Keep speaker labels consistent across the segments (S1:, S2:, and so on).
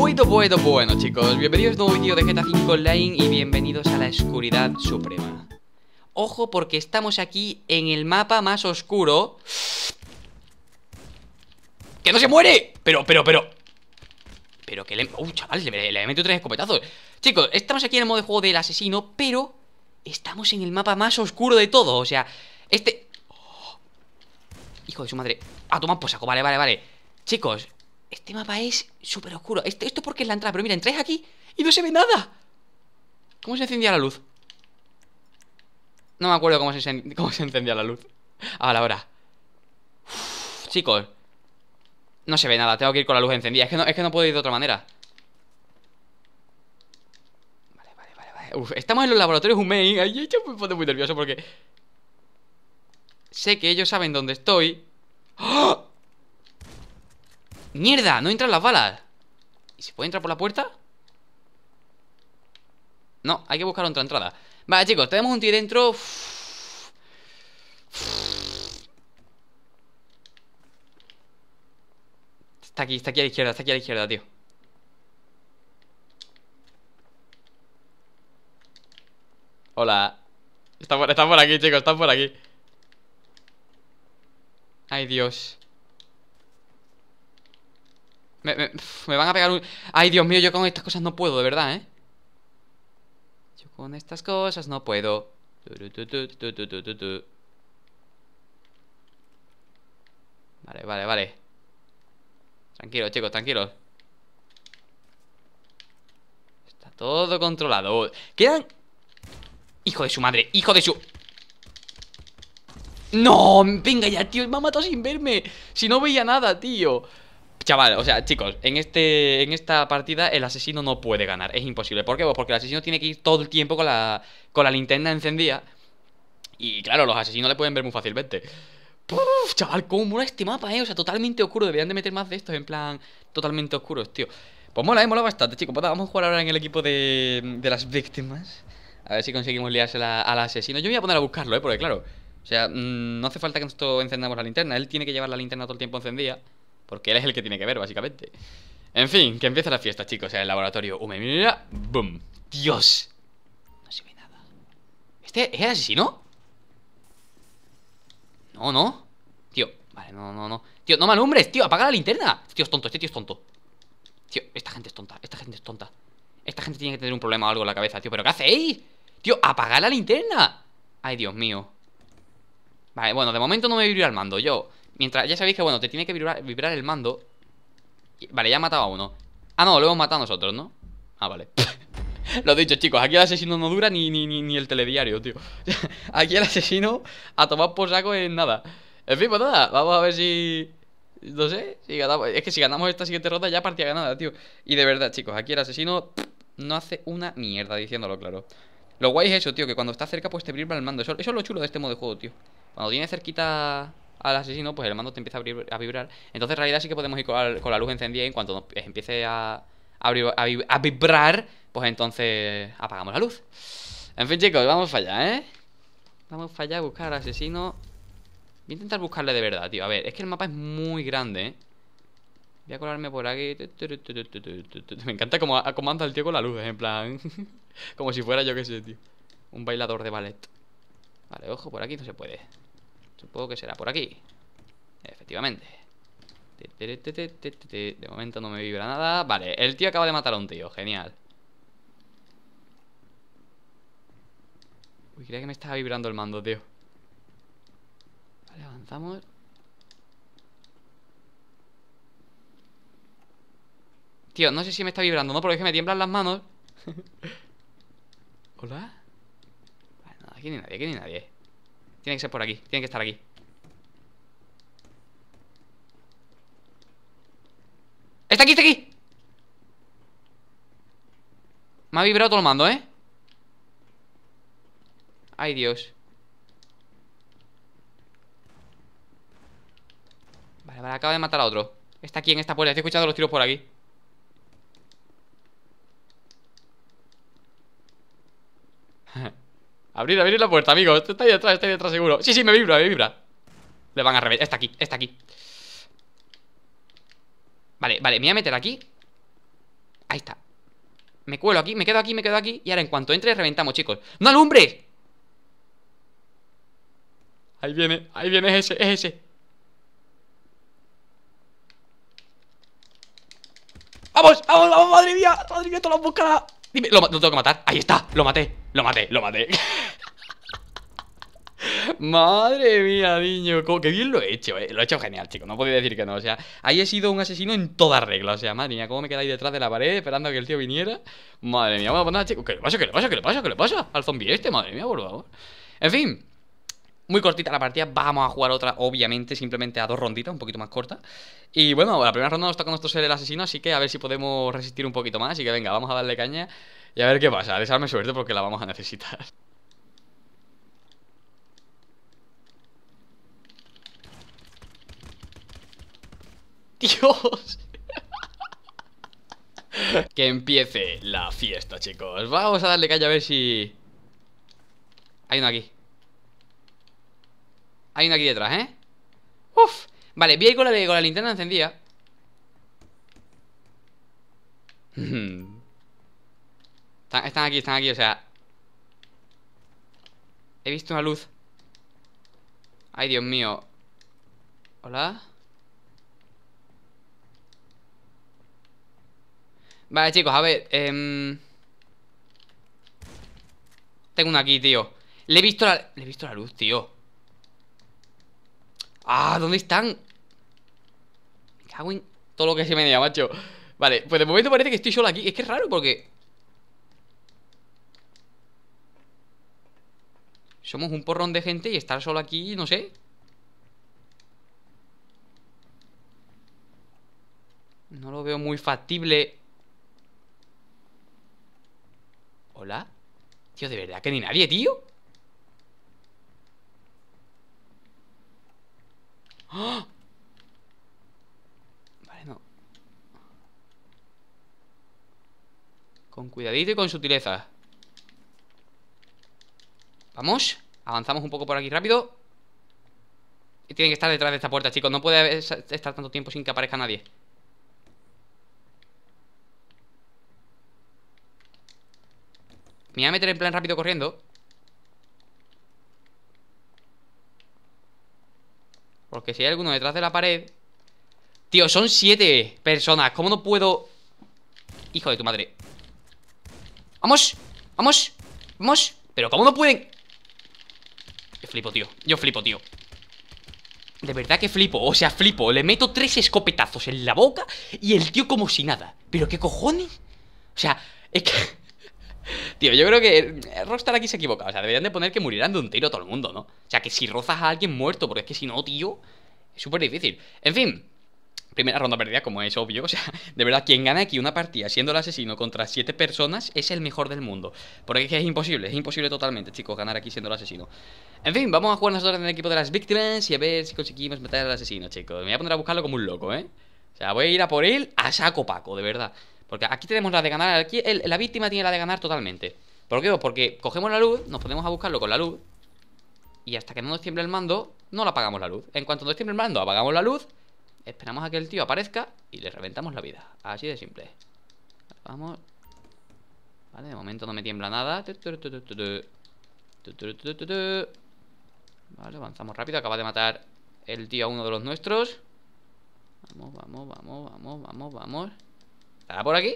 S1: Bueno, bueno, bueno chicos, bienvenidos a un nuevo vídeo de GTA 5 Online y bienvenidos a la oscuridad suprema Ojo porque estamos aquí en el mapa más oscuro ¡Que no se muere! Pero, pero, pero Pero que le... ¡Uh, chaval! Le, tres escopetazos Chicos, estamos aquí en el modo de juego del asesino, pero Estamos en el mapa más oscuro de todo, o sea Este... Hijo de su madre Ah, toma pues saco, vale, vale, vale Chicos, este mapa es súper oscuro. Este, esto esto porque es la entrada, pero mira, entráis aquí y no se ve nada. ¿Cómo se encendía la luz? No me acuerdo cómo se, encendía la luz. Ahora, ahora. hora chicos. No se ve nada, tengo que ir con la luz encendida. Es que no, es que no puedo ir de otra manera. Vale, vale, vale, vale. estamos en los laboratorios Humain. Ay, yo me pongo muy nervioso porque... Sé que ellos saben dónde estoy. ¡Oh! ¡Mierda! No entran las balas ¿Y si puede entrar por la puerta? No, hay que buscar otra entrada Vale, chicos, tenemos un tío dentro Está aquí, está aquí a la izquierda, está aquí a la izquierda, tío Hola por, está por aquí, chicos, está por aquí Ay, Dios me, van a pegar un... Ay, Dios mío, yo con estas cosas no puedo, de verdad, ¿eh? Yo con estas cosas no puedo. Vale, vale, vale. Tranquilo, chicos, tranquilos. Está todo controlado. Quedan... Hijo de su madre, hijo de su... ¡No! Venga ya, tío, me ha matado sin verme. Si no veía nada, tío. Chaval, o sea, chicos, en, este, en esta partida el asesino no puede ganar, es imposible. ¿Por qué? Pues porque el asesino tiene que ir todo el tiempo con la, con la linterna encendida. Y claro, los asesinos le pueden ver muy fácilmente. ¡Puff! chaval, cómo mola este mapa, eh. O sea, totalmente oscuro. Deberían de meter más de estos, en plan, totalmente oscuros, tío. Pues mola, eh, mola bastante, chicos. Pues vamos a jugar ahora en el equipo de, de las víctimas. A ver si conseguimos liarse al asesino. Yo voy a poner a buscarlo, eh, porque claro. O sea, mm, no hace falta que nosotros encendamos la linterna. Él tiene que llevar la linterna todo el tiempo encendida. Porque él es el que tiene que ver, básicamente. En fin, que empieza la fiesta, chicos, en el laboratorio. Mira, boom. Dios. No se ve nada. ¿Este es el asesino? No, no. Tío, vale, no, no, no. Tío, no me alumbres, tío, apaga la linterna. Este tío es tonto, este tío es tonto. Tío, esta gente es tonta, esta gente es tonta. Esta gente tiene que tener un problema o algo en la cabeza, tío. ¿Pero qué hace hacéis? Tío, apaga la linterna. Ay, Dios mío. Vale, bueno, de momento no me voy al mando yo. Mientras, ya sabéis que, bueno, te tiene que vibrar, el mando Vale, ya ha matado a uno Ah, no, lo hemos matado nosotros, ¿no? Ah, vale Lo dicho, chicos, aquí el asesino no dura ni, ni, ni, el telediario, tío Aquí el asesino a tomar por saco en nada En fin, pues nada, vamos a ver si... No sé, es que si ganamos esta siguiente ronda ya partida ganada, tío Y de verdad, chicos, aquí el asesino no hace una mierda, diciéndolo claro Lo guay es eso, tío, que cuando está cerca pues te vibra el mando Eso, eso es lo chulo de este modo de juego, tío Cuando tiene cerquita al asesino, pues el mando te empieza a, vibrar. Entonces, en realidad, sí que podemos ir con la, luz encendida y en cuanto pues, empiece a, a, vibrar, pues entonces apagamos la luz. En fin, chicos, vamos a allá, ¿eh? Vamos para allá a buscar al asesino. Voy a intentar buscarle de verdad, tío. A ver, es que el mapa es muy grande, ¿eh? Voy a colarme por aquí. Me encanta cómo, cómo anda el tío con la luz, ¿eh? en plan. como si fuera yo que sé, tío. Un bailador de ballet. Vale, ojo, por aquí no se puede. Supongo que será por aquí Efectivamente De momento no me vibra nada Vale, el tío acaba de matar a un tío, genial Uy, creía que me estaba vibrando el mando, tío Vale, avanzamos Tío, no sé si me está vibrando, ¿no? Porque es que me tiemblan las manos ¿Hola? Vale, no, aquí ni nadie, aquí ni nadie tiene que ser por aquí, tiene que estar aquí ¡Está aquí, está aquí! Me ha vibrado todo el mando, ¿eh? Ay, Dios Vale, vale, acaba de matar a otro Está aquí en esta puerta, estoy escuchando los tiros por aquí Abrir, abrir la puerta, amigo. Está ahí detrás, está ahí detrás seguro. Sí, sí, me vibra, me vibra. Le van a reventar. Está aquí, está aquí. Vale, vale, me voy a meter aquí. Ahí está. Me cuelo aquí, me quedo aquí, me quedo aquí. Y ahora en cuanto entre, reventamos, chicos. ¡No alumbre! Ahí viene, ahí viene, es ese, es ese. ¡Vamos, vamos, vamos! ¡Madre mía! ¡Madre mía, te la buscada! Dime, lo tengo que matar. Ahí está, lo maté. Lo maté, lo maté. Madre mía, niño. Qué bien lo he hecho, eh. Lo he hecho genial, chicos. No podía decir que no. O sea, ahí he sido un asesino en toda regla. O sea, madre mía, cómo me quedáis detrás de la pared esperando a que el tío viniera. Madre mía, vamos a poner, chico, ¿Qué le pasa? ¿Qué le pasa? ¿Qué le pasa? ¿Qué le pasa? Al zombie este, madre mía, por favor. En fin, muy cortita la partida, vamos a jugar otra, obviamente, simplemente a dos ronditas, un poquito más corta. Y bueno, la primera ronda nos toca nosotros ser el asesino, así que a ver si podemos resistir un poquito más. Así que venga, vamos a darle caña y a ver qué pasa. Desarme suerte porque la vamos a necesitar. Dios. que empiece la fiesta, chicos. Vamos a darle caña a ver si... Hay uno aquí. Hay una aquí detrás, ¿eh? Uf, vale, vi con la, con la linterna encendida están, aquí, están aquí, o sea He visto una luz Ay, Dios mío ¿Hola? Vale, chicos, a ver em. Tengo una aquí, tío Le he visto la... Le he visto la luz, tío Ah, ¿dónde están? Me cago en todo lo que se me diga, macho Vale, pues de momento parece que estoy solo aquí Es que es raro porque... Somos un porrón de gente y estar solo aquí, no sé No lo veo muy factible ¿Hola? Tío, de verdad que ni nadie, tío cuidadito y con sutileza Vamos Avanzamos un poco por aquí rápido Y tienen que estar detrás de esta puerta, chicos No puede estar tanto tiempo sin que aparezca nadie Me voy a meter en plan rápido corriendo Porque si hay alguno detrás de la pared Tío, son siete personas ¿Cómo no puedo...? Hijo de tu madre Vamos, vamos, vamos Pero ¿cómo no pueden? Yo flipo, tío, yo flipo, tío De verdad que flipo, o sea, flipo Le meto tres escopetazos en la boca Y el tío como si nada ¿Pero qué cojones? O sea, es que... Tío, yo creo que eh, Rockstar aquí se equivocado. O sea, deberían de poner que murieran de un tiro todo el mundo, ¿no? O sea, que si rozas a alguien muerto Porque es que si no, tío, es súper difícil En fin, primera ronda perdida, como es obvio. O sea, de verdad, quien gana aquí una partida siendo el asesino contra siete personas es el mejor del mundo. Porque es imposible, es imposible totalmente, chicos, ganar aquí siendo el asesino. En fin, vamos a jugar nosotros en el equipo de las víctimas y a ver si conseguimos meter al asesino, chicos. Me voy a poner a buscarlo como un loco, ¿eh? O sea, voy a ir a por él a saco Paco, de verdad. Porque aquí tenemos la de ganar, aquí la víctima tiene la de ganar totalmente. ¿Por qué? Pues porque cogemos la luz, nos ponemos a buscarlo con la luz y hasta que no nos tiemble el mando, no la apagamos la luz. En cuanto nos tiemble el mando, apagamos la luz Esperamos a que el tío aparezca y le reventamos la vida. Así de simple. Vamos. Vale, de momento no me tiembla nada. Vale, avanzamos rápido. Acaba de matar el tío a uno de los nuestros. Vamos, vamos, vamos, vamos, vamos, vamos. ¿Estará por aquí?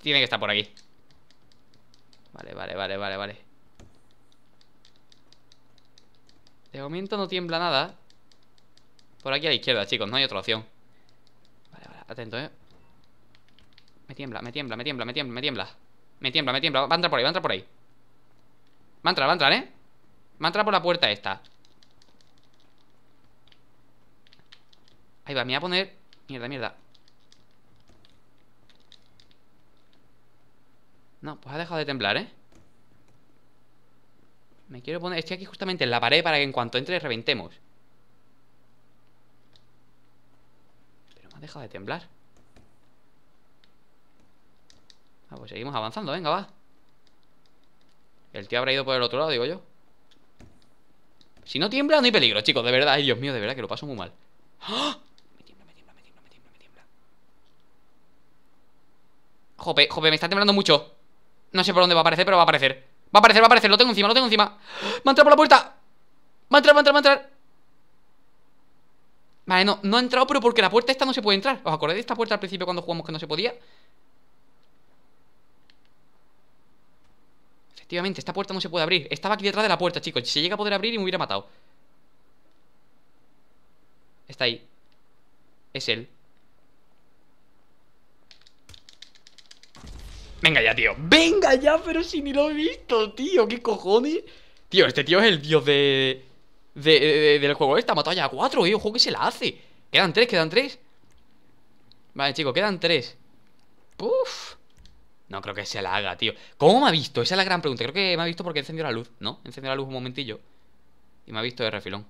S1: Tiene que estar por aquí. Vale, vale, vale, vale, vale. De momento no tiembla nada. Por aquí a la izquierda, chicos, no hay otra opción Vale, vale, atento, eh Me tiembla, me tiembla, me tiembla, me tiembla, me tiembla Me tiembla, me tiembla, va a entrar por ahí, va a entrar por ahí Va a entrar, va a entrar, eh Va a entrar por la puerta esta Ahí va, me voy a poner Mierda, mierda No, pues ha dejado de temblar, ¿eh? Me quiero poner... Estoy aquí justamente en la pared para que en cuanto entre reventemos Deja de temblar. Ah, pues seguimos avanzando, venga, va. El tío habrá ido por el otro lado, digo yo. Si no tiembla, no hay peligro, chicos, de verdad. Ay, Dios mío, de verdad que lo paso muy mal. ¡Ah! Me tiembla, me tiembla, me tiembla, me tiembla, Jope, jope, me está temblando mucho. No sé por dónde va a aparecer, pero va a aparecer. Va a aparecer, va a aparecer, lo tengo encima, lo tengo encima. ¡Ah! ¡Me ha entrado por la puerta! ¡Va a entrar, va a entrar, va a entrar! Vale, no, no ha entrado, pero porque la puerta esta no se puede entrar. ¿Os acordáis de esta puerta al principio cuando jugamos que no se podía? Efectivamente, esta puerta no se puede abrir. Estaba aquí detrás de la puerta, chicos. Si se llega a poder abrir me hubiera matado. Está ahí. Es él. Venga ya, tío. Venga ya, pero si ni lo he visto, tío. ¿Qué cojones? Tío, este tío es el dios de del juego esta Ha ya a cuatro, eh. Ojo que se la hace. Quedan tres, quedan tres. Vale, chicos, quedan tres. Puf. No creo que se la haga, tío. ¿Cómo me ha visto? Esa es la gran pregunta. Creo que me ha visto porque encendió la luz, ¿no? Encendió la luz un momentillo. Y me ha visto de refilón.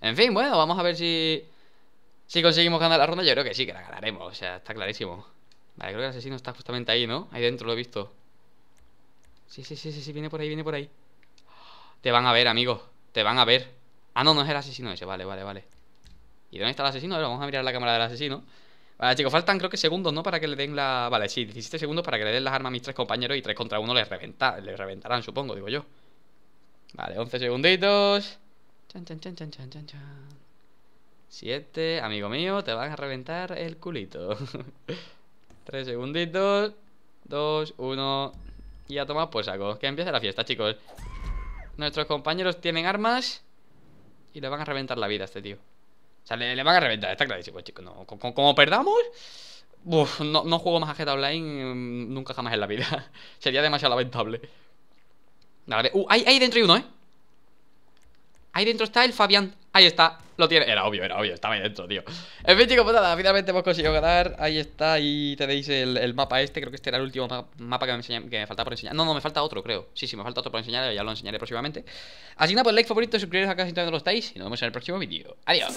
S1: En fin, bueno, vamos a ver si. Si conseguimos ganar la ronda. Yo creo que sí, que la ganaremos. O sea, está clarísimo. Vale, creo que el asesino está justamente ahí, ¿no? Ahí dentro lo he visto. Sí, sí, sí, sí, sí, viene por ahí, viene por ahí. Te van a ver, amigo. Te van a ver. Ah, no, no es el asesino ese, vale, vale, vale ¿Y dónde está el asesino? vamos a mirar la cámara del asesino Vale, chicos, faltan creo que segundos, ¿no? Para que le den la... Vale, sí, 17 segundos para que le den las armas a mis tres compañeros Y tres contra uno les, reventa... les reventarán, supongo, digo yo Vale, 11 segunditos 7, amigo mío, te van a reventar el culito 3 segunditos 2, 1 Y a tomar por saco Que empiece la fiesta, chicos Nuestros compañeros tienen armas le van a reventar la vida a este tío. O sea, le, van a reventar, está clarísimo, pues, chicos. No, como, perdamos, no, no, juego más a GTA Online mm, nunca jamás en la vida. Sería demasiado lamentable. Vale, uh, ahí, ahí dentro hay uno, ¿eh? Ahí dentro está el Fabián. Ahí está lo tiene. Era obvio, era obvio, estaba ahí dentro, tío. En fin, chicos, pues nada, finalmente hemos conseguido ganar. Ahí está, ahí tenéis el, mapa este. Creo que este era el último mapa que me, que me faltaba por enseñar. No, no, me falta otro, creo. Sí, sí, me falta otro por enseñar, ya lo enseñaré próximamente. Así que nada, pues like favorito, suscribiros acá si todavía no lo estáis. Y nos vemos en el próximo vídeo. Adiós.